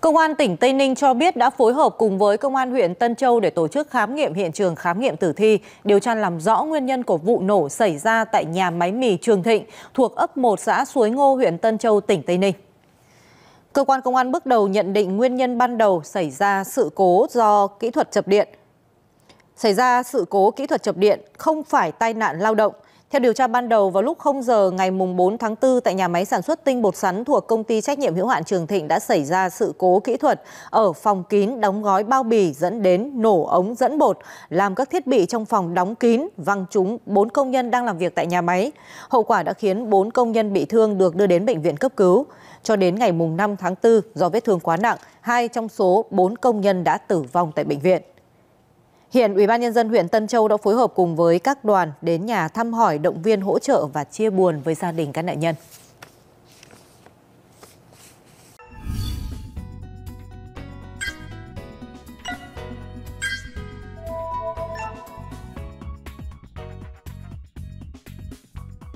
công an tỉnh tây ninh cho biết đã phối hợp cùng với công an huyện tân châu để tổ chức khám nghiệm hiện trường khám nghiệm tử thi điều tra làm rõ nguyên nhân của vụ nổ xảy ra tại nhà máy mì trường thịnh thuộc ấp một xã suối ngô huyện tân châu tỉnh tây ninh cơ quan công an bước đầu nhận định nguyên nhân ban đầu xảy ra sự cố do kỹ thuật chập điện xảy ra sự cố kỹ thuật chập điện không phải tai nạn lao động theo điều tra ban đầu vào lúc 0 giờ ngày 4 tháng 4 tại nhà máy sản xuất tinh bột sắn thuộc công ty trách nhiệm hữu hạn trường thịnh đã xảy ra sự cố kỹ thuật ở phòng kín đóng gói bao bì dẫn đến nổ ống dẫn bột làm các thiết bị trong phòng đóng kín văng trúng bốn công nhân đang làm việc tại nhà máy hậu quả đã khiến bốn công nhân bị thương được đưa đến bệnh viện cấp cứu cho đến ngày 5 tháng 4, do vết thương quá nặng hai trong số bốn công nhân đã tử vong tại bệnh viện hiện ubnd huyện tân châu đã phối hợp cùng với các đoàn đến nhà thăm hỏi động viên hỗ trợ và chia buồn với gia đình các nạn nhân